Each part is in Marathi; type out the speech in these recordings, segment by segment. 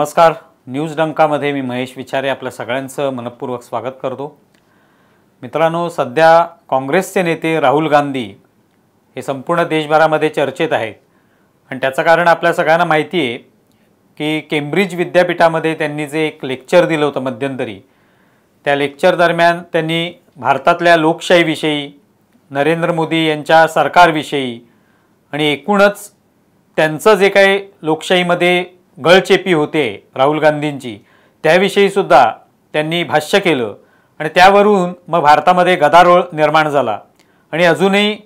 नमस्कार न्यूज डंकामध्ये मी महेश विचारे आपल्या सगळ्यांचं मनपूर्वक स्वागत करतो मित्रांनो सध्या काँग्रेसचे नेते राहुल गांधी हे संपूर्ण देशभरामध्ये चर्चेत आहेत आणि त्याचं कारण आपल्या सगळ्यांना माहिती आहे की केम्ब्रिज विद्यापीठामध्ये त्यांनी जे एक लेक्चर दिलं होतं मध्यंतरी त्या लेक्चर दरम्यान त्यांनी भारतातल्या लोकशाहीविषयी नरेंद्र मोदी यांच्या सरकारविषयी आणि एकूणच त्यांचं जे काही लोकशाहीमध्ये गळचेपी होते राहुल गांधींची त्याविषयीसुद्धा त्यांनी भाष्य केलं आणि त्यावरून मग भारतामध्ये गदारोळ निर्माण झाला आणि अजूनही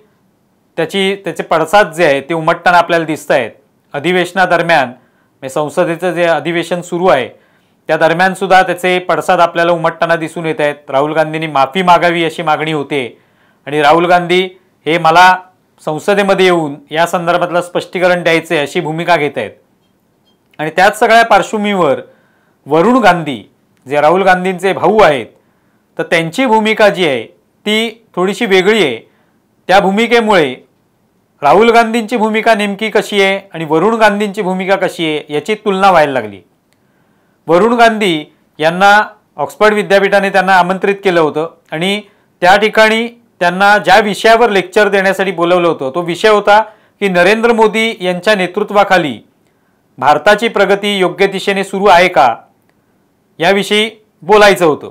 त्याची त्याचे पडसाद जे आहे ते उमटताना आपल्याला दिसत आहेत अधिवेशनादरम्यान म्हणजे संसदेचं जे अधिवेशन सुरू आहे त्या दरम्यानसुद्धा त्याचे पडसाद आपल्याला उमटताना दिसून येत आहेत राहुल गांधींनी माफी मागावी अशी मागणी होते आणि राहुल गांधी हे मला संसदेमध्ये येऊन या संदर्भातलं स्पष्टीकरण द्यायचे अशी भूमिका घेत आहेत आणि त्याच सगळ्या पार्श्वभूमीवर वरुण गांधी जे राहुल गांधींचे भाऊ आहेत तर त्यांची भूमिका जी आहे ती थोडीशी वेगळी आहे त्या भूमिकेमुळे राहुल गांधींची भूमिका नेमकी कशी आहे आणि वरुण गांधींची भूमिका कशी आहे याची तुलना व्हायला लागली वरुण गांधी यांना ऑक्सफर्ड विद्यापीठाने त्यांना आमंत्रित केलं होतं आणि त्या ठिकाणी त्यांना ज्या विषयावर लेक्चर देण्यासाठी बोलवलं होतं तो विषय होता की नरेंद्र मोदी यांच्या नेतृत्वाखाली भारताची प्रगती योग्य दिशेने सुरू आहे का याविषयी बोलायचं होतं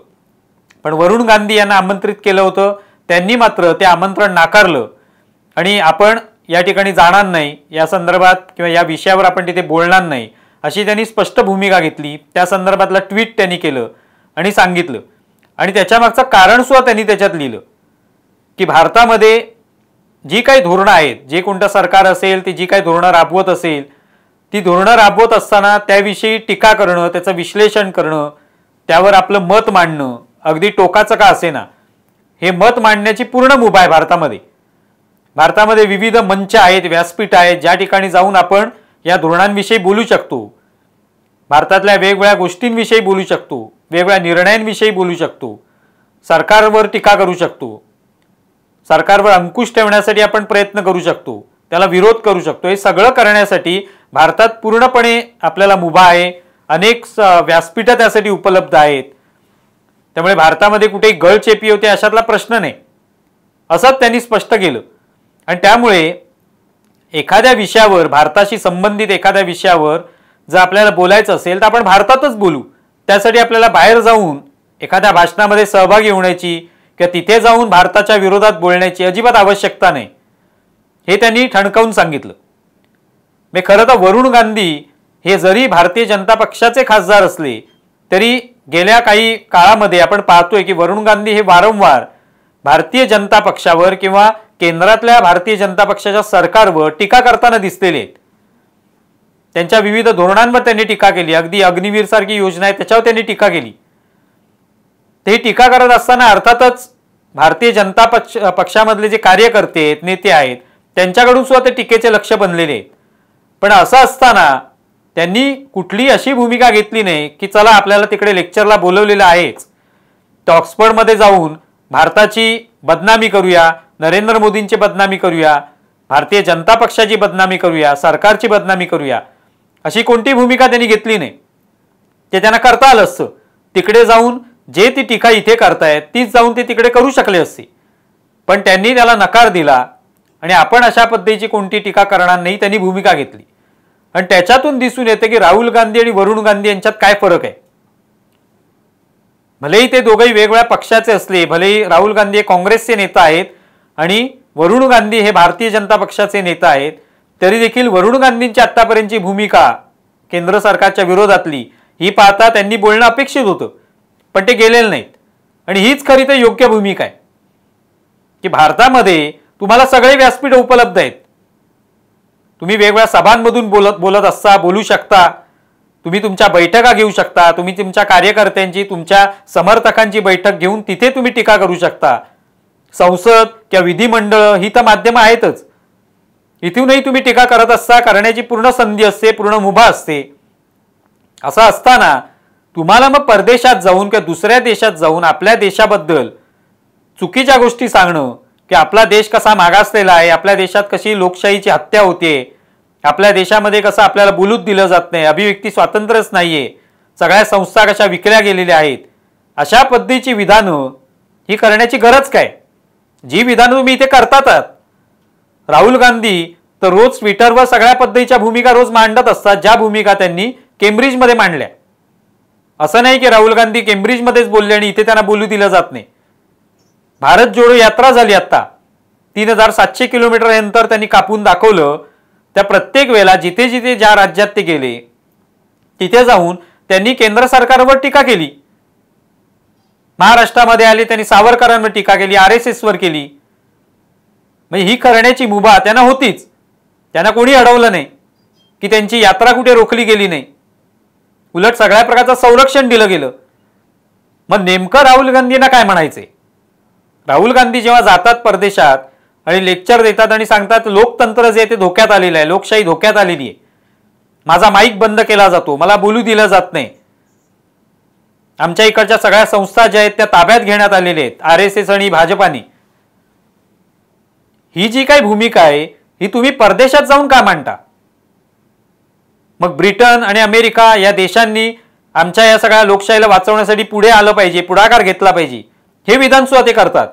पण वरुण गांधी यांना आमंत्रित केलं होतं त्यांनी मात्र ते आमंत्रण नाकारलं आणि आपण या ठिकाणी जाणार नाही या संदर्भात किंवा या विषयावर आपण तिथे बोलणार नाही अशी त्यांनी स्पष्ट भूमिका घेतली त्या संदर्भातला ट्विट त्यांनी केलं आणि सांगितलं आणि त्याच्यामागचं कारणसुद्धा त्यांनी त्याच्यात लिहिलं की भारतामध्ये जी काही धोरणं आहेत जे कोणतं सरकार असेल ते जी काही धोरणं राबवत असेल ती धोरणं राबवत असताना त्याविषयी टीका करणं त्याचं विश्लेषण करणं त्यावर आपलं मत मांडणं अगदी टोकाचं का असेना हे मत मांडण्याची पूर्ण मुभा आहे भारतामध्ये भारतामध्ये विविध मंच आहेत व्यासपीठ आहेत ज्या ठिकाणी जाऊन आपण या धोरणांविषयी बोलू शकतो भारतातल्या वेगवेगळ्या गोष्टींविषयी बोलू शकतो वेगवेगळ्या निर्णयांविषयी बोलू शकतो सरकारवर टीका करू शकतो सरकारवर अंकुश ठेवण्यासाठी आपण प्रयत्न करू शकतो त्याला विरोध करू शकतो हे सगळं करण्यासाठी भारतात पूर्णपणे आपल्याला मुभा आहे अनेक व्यासपीठं त्यासाठी उपलब्ध आहेत त्यामुळे भारतामध्ये कुठे गळचेपी होते अशातला प्रश्न नाही असंच त्यांनी स्पष्ट केलं आणि त्यामुळे एखाद्या विषयावर भारताशी संबंधित एखाद्या विषयावर जर आपल्याला बोलायचं असेल तर आपण भारतातच बोलू त्यासाठी आपल्याला बाहेर जाऊन एखाद्या भाषणामध्ये सहभागी होण्याची किंवा तिथे जाऊन भारताच्या विरोधात बोलण्याची अजिबात आवश्यकता नाही हे त्यांनी ठणकावून सांगितलं मी खरं तर वरुण गांधी हे जरी भारतीय जनता पक्षाचे खासदार असले तरी गेल्या काही काळामध्ये आपण पाहतोय की वरुण गांधी हे वारंवार भारतीय जनता पक्षावर किंवा केंद्रातल्या भारतीय जनता पक्षाच्या सरकारवर टीका करताना दिसलेले आहेत त्यांच्या विविध धोरणांवर त्यांनी टीका केली अगदी अग्निवीर सारखी योजना आहे त्याच्यावर त्यांनी टीका केली ते टीका करत असताना अर्थातच भारतीय जनता पक्ष पक्षामधले जे कार्यकर्ते आहेत नेते आहेत त्यांच्याकडून सुद्धा ते टीकेचे लक्ष बनलेले आहेत पण असं असताना त्यांनी कुठली अशी भूमिका घेतली नाही की चला आपल्याला तिकडे लेक्चरला बोलवलेलं आहेच तर ऑक्सफर्डमध्ये जाऊन भारताची बदनामी करूया नरेंद्र मोदींची बदनामी करूया भारतीय जनता पक्षाची बदनामी करूया सरकारची बदनामी करूया अशी कोणती भूमिका त्यांनी घेतली नाही ते त्यांना करता आलं असतं तिकडे जाऊन जे ती टीका इथे करतायत तीच जाऊन ते तिकडे करू शकले असते पण त्यांनी त्याला नकार दिला आणि आपण अशा पद्धतीची कोणती टीका करणार नाही त्यांनी भूमिका घेतली आणि त्याच्यातून दिसून येते की राहुल गांधी आणि वरुण गांधी यांच्यात काय फरक आहे भलेही ते दोघंही वेगवेगळ्या पक्षाचे असले भलेही राहुल गांधी हे काँग्रेसचे नेता आहेत आणि वरुण गांधी हे भारतीय जनता पक्षाचे नेता आहेत तरी देखील वरुण गांधींची आत्तापर्यंतची भूमिका केंद्र सरकारच्या विरोधातली ही पाहता त्यांनी बोलणं अपेक्षित होतं पण ते गेलेलं नाहीत आणि हीच खरी तर योग्य भूमिका आहे की भारतामध्ये तुम्हाला सगळे व्यासपीठ उपलब्ध आहेत तुम्ही वेगवेगळ्या सभांमधून बोलत बोलत असता बोलू शकता तुम्ही तुमच्या बैठका घेऊ शकता तुम्ही तुमच्या कार्यकर्त्यांची तुमच्या समर्थकांची बैठक घेऊन तिथे तुम्ही टीका करू शकता संसद किंवा विधिमंडळ ही तर माध्यमं आहेतच इथूनही तुम्ही टीका करत असता करण्याची पूर्ण संधी असते पूर्ण मुभा असते असं असताना तुम्हाला मग परदेशात जाऊन किंवा दुसऱ्या देशात जाऊन आपल्या देशाबद्दल चुकीच्या गोष्टी सांगणं की आपला देश कसा मागासलेला आहे आपल्या देशात कशी लोकशाहीची हत्या होते आपल्या देशामध्ये कसं आपल्याला बोलूच दिलं जात नाही अभिव्यक्ती स्वातंत्र्यच नाहीये सगळ्या संस्था कशा विकल्या गेलेल्या आहेत अशा पद्धतीची विधानं ही करण्याची गरज काय जी विधानं तुम्ही इथे करतात राहुल गांधी तर रोज ट्विटरवर सगळ्या पद्धतीच्या भूमिका रोज मांडत असतात ज्या भूमिका त्यांनी केम्ब्रिजमध्ये मांडल्या असं नाही की राहुल गांधी केम्ब्रिजमध्येच बोलले आणि इथे त्यांना बोलू दिलं जात नाही भारत जोडो यात्रा झाली आत्ता तीन हजार सातशे किलोमीटर अंतर त्यांनी कापून दाखवलं त्या प्रत्येक वेळेला जिथे जिथे ज्या राज्यात ते गेले तिथे जाऊन त्यांनी केंद्र सरकारवर टीका केली महाराष्ट्रामध्ये आले त्यांनी सावरकरांवर टीका केली आर एस एसवर केली म्हणजे ही करण्याची मुभा त्यांना होतीच त्यांना कोणी अडवलं नाही की त्यांची यात्रा कुठे रोखली गेली नाही उलट सगळ्या प्रकारचं संरक्षण दिलं गेलं मग नेमकं राहुल गांधींना काय म्हणायचे राहुल गांधी जेव्हा जातात परदेशात आणि लेक्चर देतात आणि सांगतात लोकतंत्र जे ते धोक्यात आलेलं आहे लोकशाही धोक्यात आलेली आहे माझा माईक बंद केला जातो मला बोलू दिलं जात नाही आमच्या इकडच्या सगळ्या संस्था ज्या आहेत त्या ताब्यात घेण्यात आलेल्या आहेत आर एस एस आणि भाजपाने ही जी काही भूमिका आहे ही तुम्ही परदेशात जाऊन का मांडता मग ब्रिटन आणि अमेरिका या देशांनी आमच्या या सगळ्या लोकशाहीला वाचवण्यासाठी पुढे आलं पाहिजे पुढाकार घेतला पाहिजे हे विधान सुद्धा ते करतात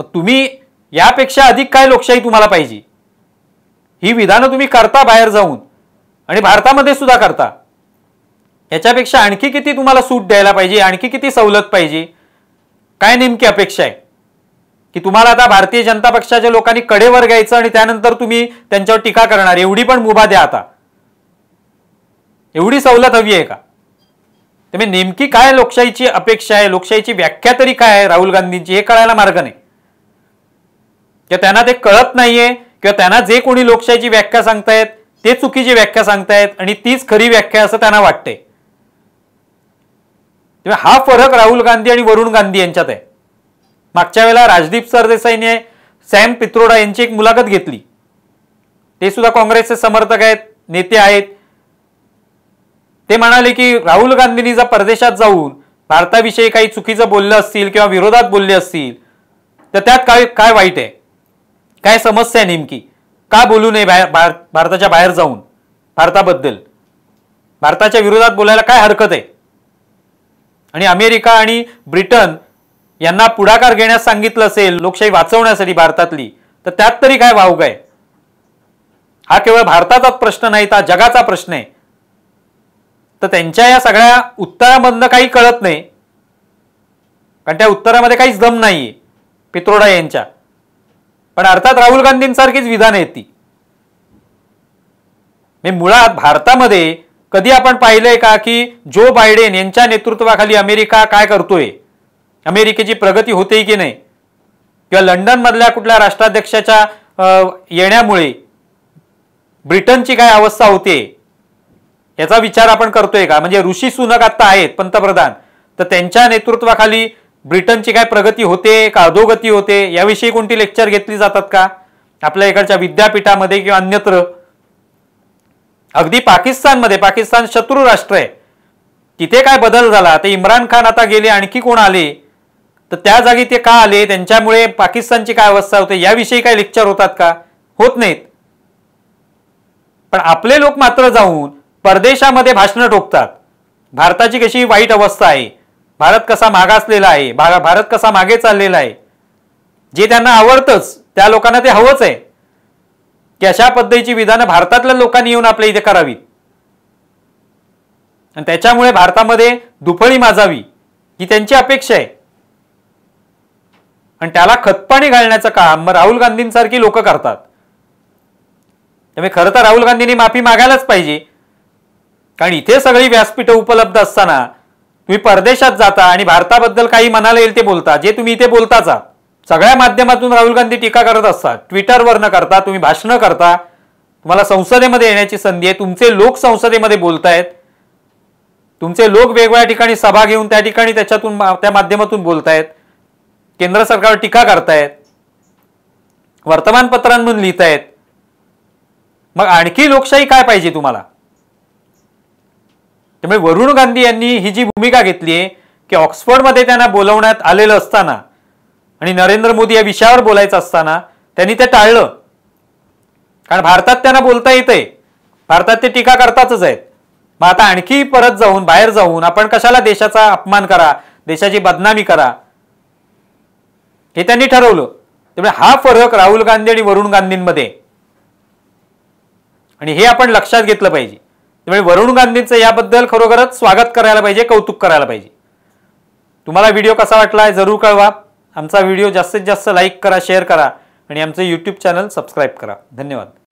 मग तुम्ही यापेक्षा अधिक काय लोकशाही तुम्हाला पाहिजे ही विधानं तुम्ही करता बाहेर जाऊन आणि भारतामध्ये सुद्धा करता याच्यापेक्षा आणखी किती तुम्हाला सूट द्यायला पाहिजे आणखी किती सवलत पाहिजे काय नेमकी अपेक्षा आहे की तुम्हाला आता भारतीय जनता पक्षाच्या लोकांनी कडेवर घ्यायचं आणि त्यानंतर तुम्ही त्यांच्यावर टीका करणार एवढी पण मुभा द्या आता एवढी सवलत हवी आहे का तुम्ही नेमकी काय लोकशाहीची अपेक्षा आहे लोकशाहीची व्याख्या तरी काय आहे राहुल गांधींची हे कळायला मार्ग नाही किंवा त्यांना ते कळत नाहीये किंवा त्यांना जे कोणी लोकशाहीची व्याख्या सांगतायत ते चुकीची व्याख्या सांगतायत आणि तीच खरी व्याख्या असं त्यांना वाटते तेव्हा हा फरक राहुल गांधी आणि वरुण गांधी यांच्यात आहे मागच्या वेळेला राजदीप सरदेसाईने सॅम पित्रोडा यांची एक मुलाखत घेतली ते सुद्धा काँग्रेसचे समर्थक आहेत नेते आहेत ते म्हणाले की राहुल गांधींनी जर परदेशात जाऊन भारताविषयी काही चुकीचं बोललं असतील किंवा विरोधात बोलले असतील तर त्यात काय काय वाईट आहे काय समस्या आहे नेमकी का बोलू नये बाहेर भारताच्या बाहेर जाऊन भारताबद्दल भारताच्या विरोधात बोलायला काय हरकत आहे आणि अमेरिका आणि ब्रिटन यांना पुढाकार घेण्यास सांगितलं असेल लोकशाही वाचवण्यासाठी भारतातली तर त्यात तरी काय वावग आहे हा केवळ भारताचाच प्रश्न नाही तर जगाचा प्रश्न आहे तर त्यांच्या या सगळ्या उत्तरामधनं काही कळत नाही कारण त्या उत्तरामध्ये काहीच दम नाही पित्रोडा यांच्या पण अर्थात राहुल गांधींसारखीच विधान आहेत ती मी मुळात भारतामध्ये कधी आपण पाहिलंय का की जो बायडेन यांच्या नेतृत्वाखाली अमेरिका काय करतोय अमेरिकेची प्रगती होते की नाही किंवा लंडनमधल्या कुठल्या राष्ट्राध्यक्षाच्या येण्यामुळे ब्रिटनची काय अवस्था होते याचा विचार आपण करतोय का म्हणजे ऋषी सुनक आत्ता आहेत पंतप्रधान तर त्यांच्या नेतृत्वाखाली ब्रिटनची काय प्रगती होते का अधोगती होते याविषयी कोणती लेक्चर घेतली जातात का आपल्या इकडच्या विद्यापीठामध्ये किंवा अन्यत्र अगदी पाकिस्तानमध्ये पाकिस्तान शत्रू राष्ट्र आहे तिथे काय बदल झाला ते इम्रान खान आता गेले आणखी कोण आले तर त्या जागी ते का आले त्यांच्यामुळे पाकिस्तानची काय अवस्था होते याविषयी काय लेक्चर होतात का होत नाहीत पण आपले लोक मात्र जाऊन परदेशामध्ये भाषणं ठोकतात भारताची कशी वाईट अवस्था आहे भारत कसा मागासलेला आहे भारत कसा मागे चाललेला आहे जे त्यांना आवडतंच त्या लोकांना ते हवंच आहे की अशा पद्धतीची विधानं भारतातल्या लोकांनी येऊन आपल्या इथे करावीत आणि त्याच्यामुळे भारतामध्ये दुफळी माजावी ही त्यांची अपेक्षा आहे आणि त्याला खतपाणी घालण्याचं काम राहुल गांधींसारखी लोक करतात त्यामुळे खरं तर राहुल गांधींनी माफी मागायलाच पाहिजे कारण इथे सगळी व्यासपीठं उपलब्ध असताना तुम्ही परदेशात जाता आणि भारताबद्दल काही मनाला येईल ते बोलता जे तुम्ही इथे बोलताच सगळ्या माध्यमातून राहुल गांधी टीका करत असतात ट्विटरवरनं करता तुम्ही भाषणं करता तुम्हाला संसदेमध्ये येण्याची संधी आहे तुमचे लोक संसदेमध्ये बोलतायत तुमचे लोक वेगवेगळ्या ठिकाणी सभा घेऊन त्या ठिकाणी त्याच्यातून त्या माध्यमातून बोलतायत केंद्र सरकारवर टीका करतायत वर्तमानपत्रांमधून लिहितायत मग आणखी लोकशाही काय पाहिजे तुम्हाला त्यामुळे वरुण गांधी यांनी ही जी भूमिका घेतली आहे की ऑक्सफर्डमध्ये त्यांना बोलवण्यात आलेलं असताना आणि नरेंद्र मोदी या विषयावर बोलायचं असताना त्यांनी ते टाळलं कारण भारतात त्यांना बोलता येतंय भारतात ते टीका करतातच आहेत मग आता आणखी परत जाऊन बाहेर जाऊन आपण कशाला देशाचा अपमान करा देशाची बदनामी करा हे त्यांनी ठरवलं त्यामुळे हा फरक राहुल गांधी आणि वरुण गांधींमध्ये आणि हे आपण लक्षात घेतलं पाहिजे त्यामुळे वरुण गांधींचं याबद्दल खरोखरच स्वागत करायला पाहिजे कौतुक करायला पाहिजे तुम्हाला व्हिडिओ कसा वाटला जरूर कळवा आमचा व्हिडिओ जास्तीत जास्त लाईक करा शेअर करा आणि आमचं यूट्यूब चॅनल सबस्क्राईब करा धन्यवाद